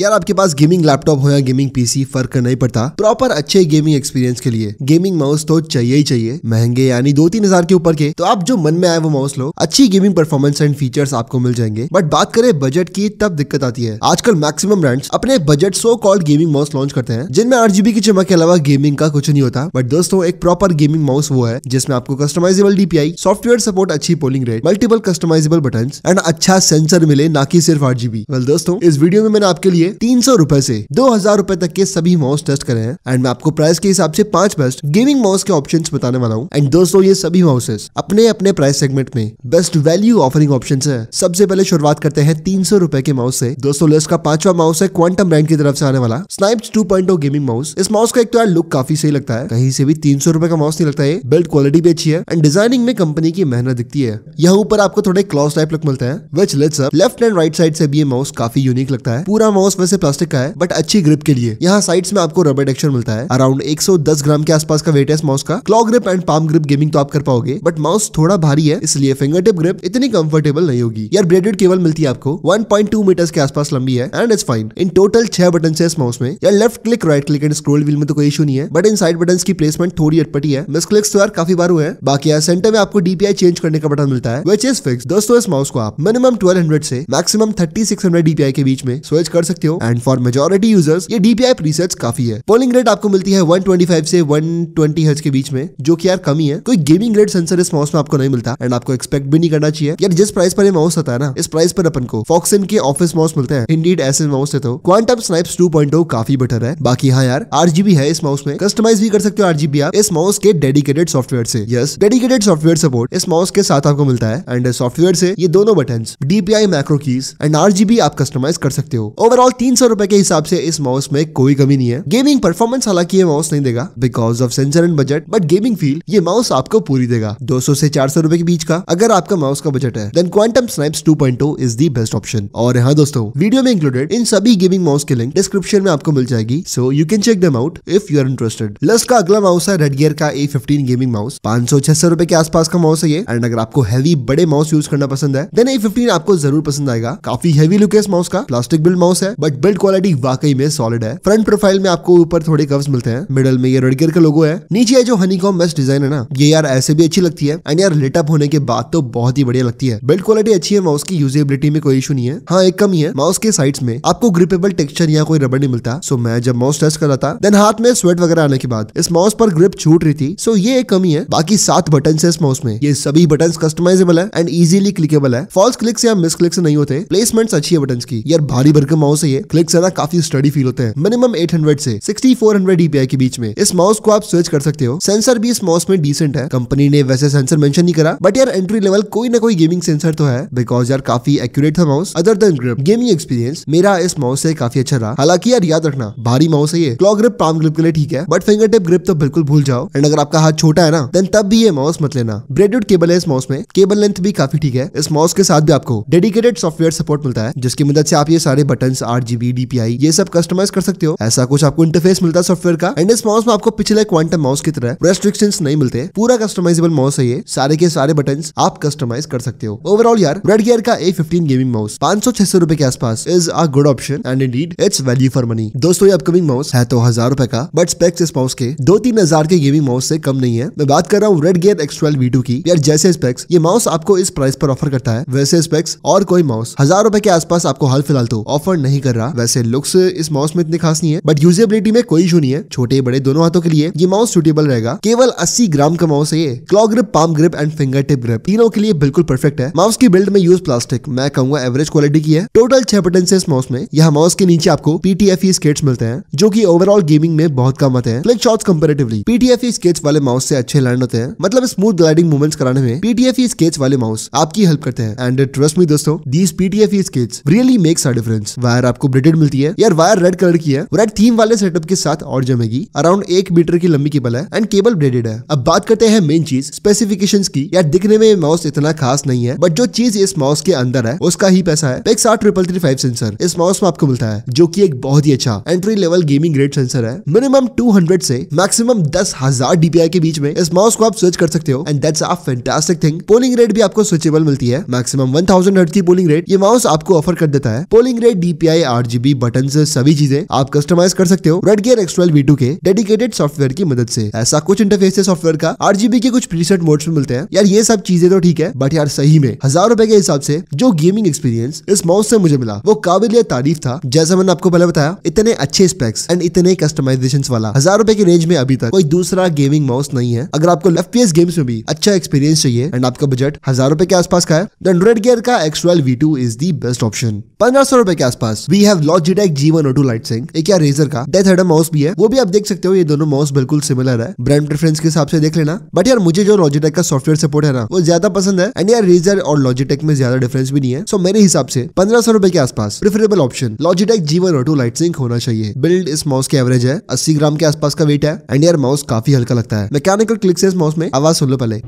यार आपके पास gaming laptop हो या गेमिंग पीसी फर्क नहीं पड़ता प्रॉपर अच्छे गेमिंग एक्सपीरियंस के लिए गेमिंग माउस तो चाहिए ही चाहिए महंगे यानी दो तीन हजार के ऊपर के तो आप जो मन में आए वो माउस लो अच्छी गेमिंग परफॉर्मेंस एंड फीचर्स आपको मिल जाएंगे बट बात करें बजट की तब दिक्कत आती है आजकल मैक्सिमम ब्रांड्स अपने budget so called gaming mouse launch करते हैं जिनमें आठ की चमक के अलावा गेमिंग का कुछ नहीं होता बट दोस्तों एक प्रॉपर गेमिंग माउस वो है जिसमें आपको कस्टमाइजेबल डीपीआई सॉफ्टवेयर सपोर्ट अच्छी polling rate multiple customisable button and अच्छा सेंसर मिले ना कि सिर्फ आठ जीबी वेल दोस्तों इस वीडियो में मैंने आपके लिए कीजिए तीन सौ रूपए ऐसी दो हजार रूपए तक के सभी माउस टेस्ट करे हैं एंड मैं आपको प्राइस के हिसाब से पांच बेस्ट गेमिंग माउस के ऑप्शन बताने वाला हूँ एंड दोस्तों ये सभी माउसेस अपने अपने प्राइस सेगमेंट में बेस्ट वैल्यू ऑफरिंग ऑप्शन है सबसे पहले शुरुआत करते हैं तीन सौ रूपए के माउस से दोस्तों लिस्ट का पांचवा माउस है क्वांटम ब्रांड की तरफ से आने वाला Snipe two point gaming mouse इस माउस का एक तो यार लुक काफी सही लगता है कहीं से भी तीन सौ रूपए का माउस नहीं लगता है बिल्ड क्वालिटी भी अच्छी है एंड डिजाइनिंग में कंपनी की मेहनत दिखती है यहाँ ऊपर आपको थोड़े क्लॉस टाइप लुक मिलता है which lets left and right side से भी ये माउस काफी यूनिक लगता है पूरा माउस उसमें से प्लास्टिक का है बट अच्छी ग्रिप के लिए यहाँ साइड्स में आपको रबर टेक्चर मिलता है अराउंड 110 ग्राम के आसपास का वेट है माउस का claw grip and palm grip gaming तो आप कर पाओगे बट माउस थोड़ा भारी है इसलिए फिंगर टिप ग्रिप इतनी कंफर्टेबल नहीं होगी यार ब्रेडेड केबल मिलती है आपको वन मीटर के आसपास लंबी है and it's fine in total छह बटन है इस माउस में यार left click right click and scroll wheel में तो कोई इशू नहीं है बट इन साइड बटन की प्लेसमेंट थोड़ी अटपटी है मिस क्लिक्स तो यार काफी बार हुए हैं बाकी यार सेंटर में आपको डीपीआई चेंज करने का बटन मिलता है विच इज फिक्स दोस्तों इस माउस को आप मिनिमम 1200 से मैक्सिमम 3600 डीपीआई के बीच में स्विच कर सकते सकते हो एंड फॉर मेजोरिटी यूजर्स ये डीपीआई प्रीसेट काफी है पोलिंग रेट आपको मिलती है 125 से 120 हर्ट्ज के बीच में जो कि यार कमी है कोई गेमिंग ग्रेड सेंसर इस माउस में आपको नहीं मिलता एंड आपको एक्सपेक्ट भी नहीं करना चाहिए यार जिस प्राइस पर ये माउस आता है ना इस प्राइस पर अपन को फॉक्सन के ऑफिस माउस मिलते हैं इंडीड ऐसे माउस है तो क्वांटम स्नाइप्स 2.0 काफी बेटर है बाकी हाँ यार आरजीबी है इस माउस में कस्टमाइज भी कर सकते हो आरजीबी आप इस माउस के डेडिकेटेड सॉफ्टवेयर से यस डेडिकेटेड सॉफ्टवेयर सपोर्ट इस माउस के साथ आपको मिलता है एंड सॉफ्टवेयर से ये दोनों button DPI macro keys and RGB आप कस्टमाइज कर सकते हो ओवरऑल ओवरऑल तीन सौ रुपए के हिसाब से इस माउस में कोई कमी नहीं है गेमिंग परफॉर्मेंस हालांकि ये माउस नहीं देगा because of sensor and budget but gaming feel ये माउस आपको पूरी देगा दो सौ से सौ रुपए के बीच का अगर आपका माउस का बजट है then Quantum point two is the best option और यहाँ दोस्तों वीडियो में इंक्लूडेड इन सभी गेमिंग माउस के लिंक डिस्क्रिप्शन में आपको मिल जाएगी so you can check them out if you are interested लस का अगला माउस है रेड का ए गेमिंग माउस पांच सौ छह सौ रुपए के आसपास का माउस है ये एंड अगर आपको हैवी बड़े माउस यूज करना पसंद है देन ए आपको जरूर पसंद आएगा काफी हैवी लुक है इस माउस का प्लास्टिक बिल्ड माउस है बट बिल्ड क्वालिटी वाकई में सॉलिड है फ्रंट प्रोफाइल में आपको ऊपर थोड़े कव मिलते हैं मिडल में ये रेडगियर का लोगो है नीचे जो हनी कॉम मेस्ट डिजाइन है ना ये यार ऐसे भी अच्छी लगती है एंड यार लेटअप होने के बाद तो बहुत ही बढ़िया लगती है बिल्ड क्वालिटी अच्छी है माउस की यूजेबिलिटी में कोई इशू नहीं है हाँ एक कमी है माउस के साइड में आपको ग्रिपेबल टेक्सचर या कोई रबड़ नहीं मिलता सो मैं जब माउस टेस्ट कर रहा था देन हाथ में स्वेट वगैरह आने के बाद इस माउस पर ग्रिप छूट रही थी सो ये एक कमी है बाकी सात बटन है इस माउस में ये सभी बटन कस्टमाइजेबल है एंड इजिली क्लिकेबल है फॉल्स क्लिक या मिस क्लिक नहीं होते प्लेसमेंट्स अच्छी है बटन की यार भारी भरकर माउस से ये क्लिक ज्यादा काफी स्टडी फील होते हैं मिनिमम 800 से 6400 DPI e के बीच में इस माउस को आप स्विच कर सकते हो सेंसर भी इस माउस में डिसेंट है कंपनी ने वैसे सेंसर मेंशन नहीं करा बट यार एंट्री लेवल कोई ना कोई गेमिंग सेंसर तो है बिकॉज यार काफी एक्यूरेट था mouse other than grip gaming experience मेरा इस माउस से काफी अच्छा रहा हालांकि यार याद रखना भारी माउस है ये क्लॉक ग्रिप पाम ग्रिप के लिए ठीक है बट फिंगर टिप ग्रिप तो बिल्कुल भूल जाओ एंड अगर आपका हाथ छोटा है ना देन तब भी ये माउस मत लेना ब्रेडेड केबल है इस माउस में केबल लेंथ भी काफी ठीक है इस माउस के साथ भी आपको डेडिकेटेड सॉफ्टवेयर सपोर्ट मिलता है जिसकी मदद से आप ये सारे बटन आठ जीबी डीपीआई ये सब कस्टमाइज कर सकते हो ऐसा कुछ आपको इंटरफेस मिलता है सॉफ्टवेयर का एंड इस माउस में आपको पिछले क्वांटम माउस की तरह रेस्ट्रिक्शन नहीं मिलते पूरा कस्टमाइजेबल माउस है ये सारे के सारे बटन आप कस्टमाइज कर सकते हो ओवरऑल यार रेड गियर का ए गेमिंग माउस पांच सौ छह सौ रुपए के आसपास is a good option and indeed it's value for money दोस्तों ये अपकमिंग माउस है तो हजार रुपए का बट स्पेक्स इस माउस के दो तीन हजार के गेमिंग माउस से कम नहीं है मैं बात कर रहा हूँ रेड गियर एक्स ट्वेल्व की यार जैसे स्पेक्स ये माउस आपको इस प्राइस पर ऑफर करता है वैसे स्पेक्स और कोई माउस हजार रुपए के आसपास आपको हाल फिलहाल तो ऑफर नहीं कर रहा वैसे लुक्स इस माउस में इतनी खास नहीं है बट यूजेबिलिटी में कोई इशू नहीं है छोटे बड़े दोनों हाथों के लिए ये माउस सुटेबल रहेगा केवल अस्सी ग्राम का माउस है ये claw grip palm grip and fingertip grip तीनों के लिए बिल्कुल परफेक्ट है माउस की बिल्ड में यूज प्लास्टिक मैं कहूंगा एवरेज क्वालिटी की है टोटल छह बटन से इस माउस में यहाँ माउस के नीचे आपको पीटीएफ स्केट्स e मिलते हैं जो की ओवरऑल गेमिंग में बहुत कम आते हैं click short comparatively PTF skates वाले माउस से अच्छे लैंड होते हैं मतलब स्मूथ ग्लाइडिंग मूवमेंट्स कराने में पीटीएफ स्केट्स e वाले माउस आपकी हेल्प करते हैं एंड ट्रस्ट मी दोस्तों these PTF skates really makes a difference wire आपको ब्रेडेड मिलती है यार वायर रेड कलर की है रेड थीम वाले सेटअप के साथ और जमेगी अराउंड एक मीटर की लंबी केबल है एंड केबल ब्रेडेड है अब बात करते हैं मेन चीज स्पेसिफिकेशन की यार दिखने में माउस इतना खास नहीं है बट जो चीज इस माउस के अंदर है उसका ही पैसा है Pix triple three five sensor इस माउस में आपको मिलता है जो की एक बहुत ही अच्छा entry level gaming grade sensor है मिनिमम टू हंड्रेड से मैक्सिमम दस हजार डीपीआई के बीच में इस माउस को आप स्विच कर सकते हो and that's fantastic thing polling rate भी आपको स्विचेबल मिलती है मैक्सिमम थाउजेंड हर्ट की पोलिंग रेट ये माउस आपको ऑफर कर देता है पोलिंग रेट डीपीआई आठ जीबी बटन सभी चीजें आप कस्टमाइज कर सकते हो रेड गियर एक्सट्रेल वी के डेडिकेटेड सॉफ्टवेयर की मदद से ऐसा कुछ इंटरफेस है सॉफ्टवेयर का आठ जीबी के कुछ प्रीसेट मोड में मिलते हैं यार ये सब चीजें तो ठीक है बट यार सही में हजार रुपए के हिसाब से जो गेमिंग एक्सपीरियंस इस माउस से मुझे मिला वो काबिल तारीफ था जैसा मैंने आपको पहले बताया इतने अच्छे स्पेक्स एंड इतने कस्टमाइजेशन वाला हजार रुपए के रेंज में अभी तक कोई दूसरा गेमिंग माउस नहीं है अगर आपको एफ गेम्स में भी अच्छा एक्सपीरियंस चाहिए एंड आपका बजट हजार रुपए के आसपास का है देन रेड गियर का V two is the best option पंद्रह सौ रुपए के आसपास we have Logitech G one two Lightsync एक यार रेजर का डेथ हेडर माउस भी है वो भी आप देख सकते हो ये दोनों माउस बिल्कुल सिमिलर है ब्रांड प्रेफरेंस के हिसाब से देख लेना बट यार मुझे जो लॉजिटेक का सॉफ्टवेयर सपोर्ट है ना वो ज्यादा पसंद है एंड यार रेजर और लॉजिटेक में ज्यादा डिफरेंस भी नहीं है सो मेरे हिसाब से पंद्रह सौ रुपए के आसपास preferable option Logitech G one two Lightsync होना चाहिए बिल्ड इस माउस के एवरेज है अस्सी ग्राम के आसपास का वेट है एंड यार माउस काफी हल्का लगता है मैकेनिकल क्लिक से इस माउस में आवाज सुन लो पहले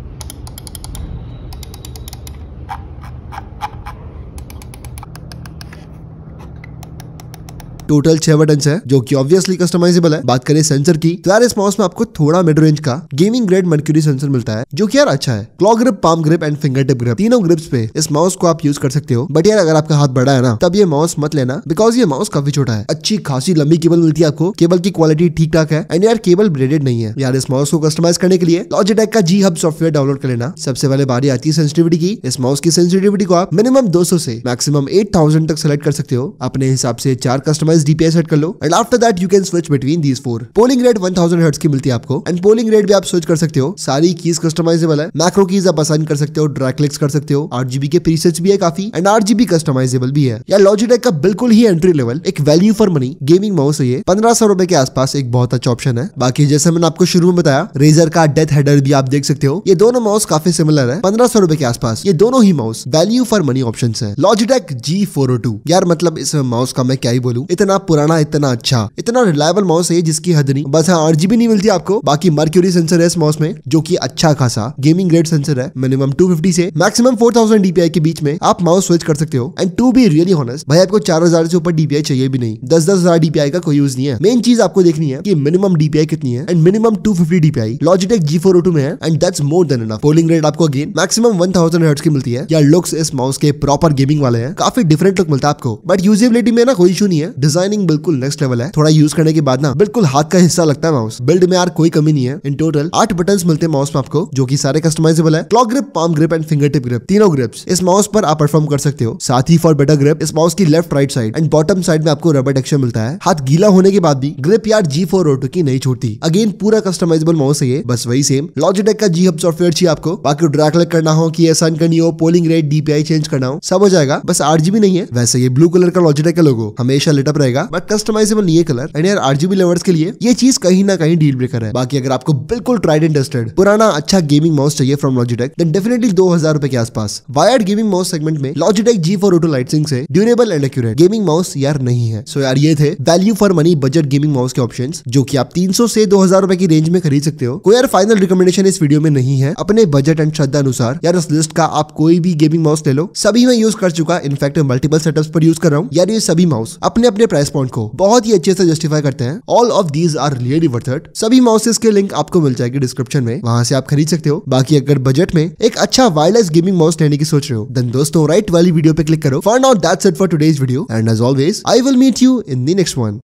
टोटल छह बटन है जो की ऑब्वियसली कस्टमाइजेबल है बात करें सेंसर की तो यार इस माउस में आपको थोड़ा मिड रेंज का गेमिंग ग्रेड मर्क्यूरी सेंसर मिलता है जो की यार अच्छा है claw grip palm grip and fingertip grip तीनों ग्रिप्स पे इस माउस को आप यूज कर सकते हो बट यार अगर आपका हाथ बड़ा है ना तब ये माउस मत लेना बिकॉज ये माउस काफी छोटा है अच्छी खासी लंबी केबल मिलती है आपको केबल की क्वालिटी ठीक ठाक है एंड यार केबल ब्रेडेड नहीं है यार इस माउस को कस्टमाइज करने के लिए लॉजिटेक का जी हब सॉफ्टवेयर डाउनलोड कर लेना सबसे पहले बारी आती है सेंसिटिविटी की इस माउस की सेंसिटिविटी को आप मिनिमम दो से मैक्सिमम एट तक सेलेक्ट कर सकते हो अपने हिसाब से चार कस्टमाइज प्लस डीपीएस सेट कर लो and after that you can switch between these four polling rate one thousand hertz की मिलती है आपको एंड पोलिंग रेट भी आप स्विच कर सकते हो सारी कीज कस्टमाइजेबल है मैक्रो कीज आप असाइन कर सकते हो ड्रैक्लिक्स कर सकते हो आठ जीबी के प्रीसेट भी है काफी एंड आठ जीबी कस्टमाइजेबल भी है या लॉजिटेक का बिल्कुल ही एंट्री लेवल एक value for money gaming mouse है ये पंद्रह सौ रुपए के आसपास एक बहुत अच्छा ऑप्शन है बाकी जैसे मैंने आपको शुरू में बताया रेजर का डेथ हेडर भी आप देख सकते हो ये दोनों माउस काफी सिमिलर है पंद्रह सौ रुपए के आसपास ये दोनों ही mouse value for money option है लॉजिटेक जी फोर टू यार मतलब इस माउस का मैं क्या ही बोलूँ इतना इतना पुराना इतना अच्छा इतना रिलायबल माउस है जिसकी हद नहीं बस हाँ आठ नहीं मिलती आपको बाकी मर्क्यूरी सेंसर है इस माउस में जो की अच्छा खासा गेमिंग ग्रेड सेंसर है मिनिमम टू फिफ्टी से मैक्सिमम फोर थाउजेंड डीपीआई के बीच में आप माउस स्विच कर सकते हो and to be really honest भाई आपको चार हजार से ऊपर डीपीआई चाहिए भी नहीं दस दस हजार डीपीआई का कोई यूज नहीं है मेन चीज आपको देखनी है कि मिनिमम डीपीआई कितनी है and minimum two fifty DPI Logitech G four में है and that more than enough polling rate आपको अगेन मैक्सिमम वन थाउजेंड की मिलती है या लुक्स इस माउस के प्रॉपर गेमिंग वाले हैं काफी डिफरेंट लुक मिलता है आपको बट यूजेबिलिटी में ना कोई इशू नहीं है डिजाइनिंग बिल्कुल नेक्स्ट लेवल है थोड़ा यूज करने के बाद ना बिल्कुल हाथ का हिस्सा लगता है माउस बिल्ड में यार कोई कमी नहीं है इन टोटल आठ बटन मिलते हैं माउस में आपको जो की सारे कस्टमाइजेबल है claw grip palm grip and fingertip grip तीनों ग्रिप्स इस माउस पर आप परफॉर्म कर सकते हो साथ ही फॉर बेटर ग्रिप इस माउस की left right side and bottom side में आपको रबर टेक्सचर मिलता है हाथ गीला होने के बाद भी ग्रिप यार जी फोर रोटो की नहीं छोड़ती अगेन पूरा कस्टमाइजेबल माउस है ये बस वही सेम लॉजिटेक का जी हब सॉफ्टवेयर चाहिए आपको बाकी ड्रा क्लिक करना हो की एसान करनी हो पोलिंग रेट डीपीआई चेंज करना हो सब हो जाएगा बस आठ नहीं है वैसे ये ब्लू कलर का लॉजिटेक का लोगो हमेशा लिटअप रहेगा रहेगा बट कस्टमाइजेबल नहीं है कलर एंड यार आरजीबी लवर्स के लिए ये चीज कहीं ना कहीं डील ब्रेकर है बाकी अगर आपको बिल्कुल ट्राइड एंड टेस्टेड पुराना अच्छा गेमिंग माउस चाहिए फ्रॉम लॉजिटेक देन डेफिनेटली दो हजार रुपए के आसपास वायर्ड गेमिंग माउस सेगमेंट में Logitech G four oh two lighting से durable and accurate gaming mouse यार नहीं है सो so यार ये थे value for money budget gaming mouse के ऑप्शन जो की आप तीन से दो हजार रुपए की रेंज में खरीद सकते हो कोई यार फाइनल रिकमेंडेशन इस वीडियो में नहीं है अपने बजट एंड श्रद्धा अनुसार यार इस लिस्ट का आप कोई भी गेमिंग माउस ले लो सभी मैं यूज कर चुका इनफैक्ट मल्टीपल सेटअप पर यूज कर रहा हूँ यार ये सभी माउस अपने अपने प्राइस पॉइंट को बहुत ही अच्छे से जस्टिफाई करते हैं all of these are really worth it सभी माउसेस के लिंक आपको मिल जाएगी डिस्क्रिप्शन में वहां से आप खरीद सकते हो बाकी अगर बजट में एक अच्छा वायरलेस गेमिंग माउस लेने की सोच रहे हो देन दोस्तों राइट वाली वीडियो पे क्लिक करो for now that's it for today's video and as always I will meet you in the next one